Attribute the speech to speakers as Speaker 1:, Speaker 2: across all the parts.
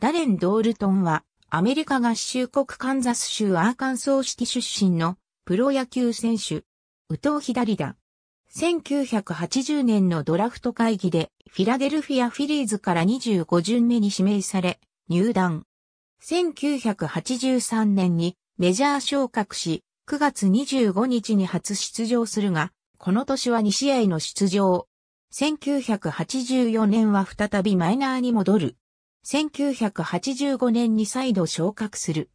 Speaker 1: ダレン・ドールトンは、アメリカ合衆国カンザス州アーカンソーシティ出身のプロ野球選手、右投左打。1980年のドラフト会議でフィラデルフィア・フィリーズから25巡目に指名され、入団。1983年にメジャー昇格し、9月25日に初出場するが、この年は2試合の出場。1984年は再びマイナーに戻る。1985年に再度昇格する。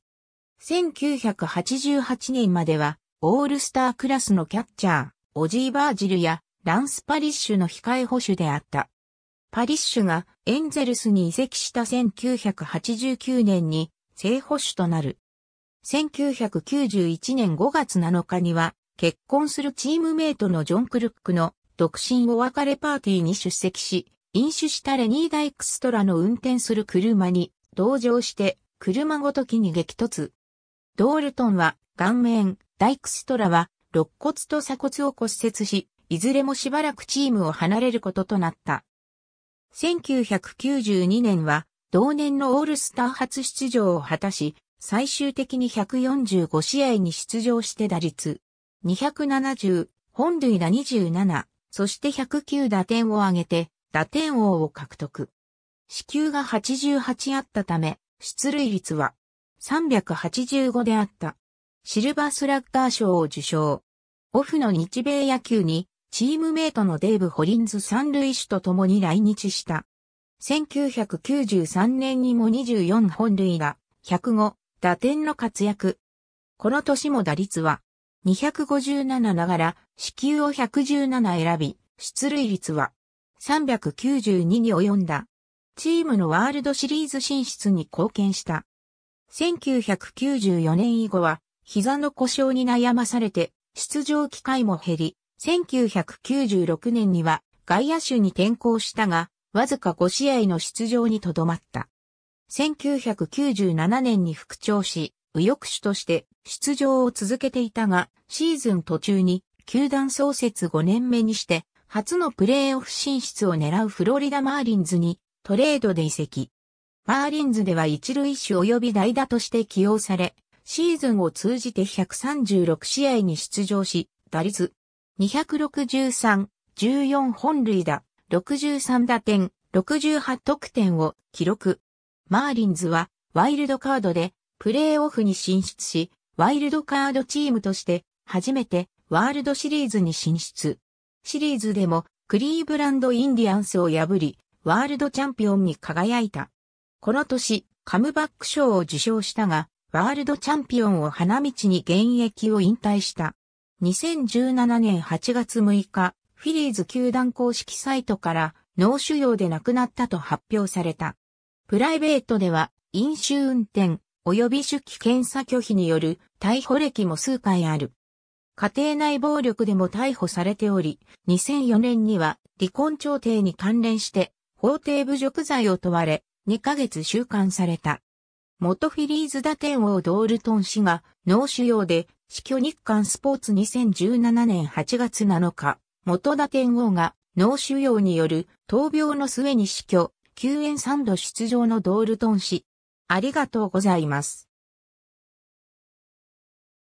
Speaker 1: 1988年までは、オールスタークラスのキャッチャー、オジー・バージルやランス・パリッシュの控え保守であった。パリッシュがエンゼルスに移籍した1989年に正保守となる。1991年5月7日には結婚するチームメイトのジョン・クルックの独身お別れパーティーに出席し、飲酒したレニー・ダイクストラの運転する車に同乗して車ごときに激突。ドールトンは顔面、ダイクストラは肋骨と鎖骨を骨折し、いずれもしばらくチームを離れることとなった。1992年は同年のオールスター初出場を果たし、最終的に145試合に出場して打率270、本塁打27、そして109打点を挙げて打点王を獲得。死球が88あったため、出塁率は385であった。シルバースラッガー賞を受賞。オフの日米野球に、チームメイトのデーブ・ホリンズ三塁手と共に来日した。1993年にも24本塁打、105、打点の活躍。この年も打率は、257ながら、死球を117選び、出塁率は、392に及んだ。チームのワールドシリーズ進出に貢献した。1994年以後は、膝の故障に悩まされて、出場機会も減り、1996年には外野手に転向したが、わずか5試合の出場にとどまった。1997年に復調し、右翼手として出場を続けていたが、シーズン途中に球団創設5年目にして初のプレーオフ進出を狙うフロリダマーリンズにトレードで移籍。マーリンズでは一塁手及び代打として起用され、シーズンを通じて136試合に出場し、打率263、14本塁打、63打点、68得点を記録。マーリンズはワイルドカードでプレーオフに進出し、ワイルドカードチームとして初めてワールドシリーズに進出。シリーズでもクリーブランドインディアンスを破り、ワールドチャンピオンに輝いた。この年、カムバック賞を受賞したが、ワールドチャンピオンを花道に現役を引退した。2017年8月6日、フィリーズ球団公式サイトから脳腫瘍で亡くなったと発表された。プライベートでは飲酒運転及び手記検査拒否による逮捕歴も数回ある。家庭内暴力でも逮捕されており、2004年には離婚調停に関連して法廷侮辱罪を問われ、2ヶ月収監された。元フィリーズ打点王ドールトン氏が脳腫瘍で死去日刊スポーツ2017年8月7日、元打点王が脳腫瘍による闘病の末に死去、救援3度出場のドールトン氏。ありがとうございます。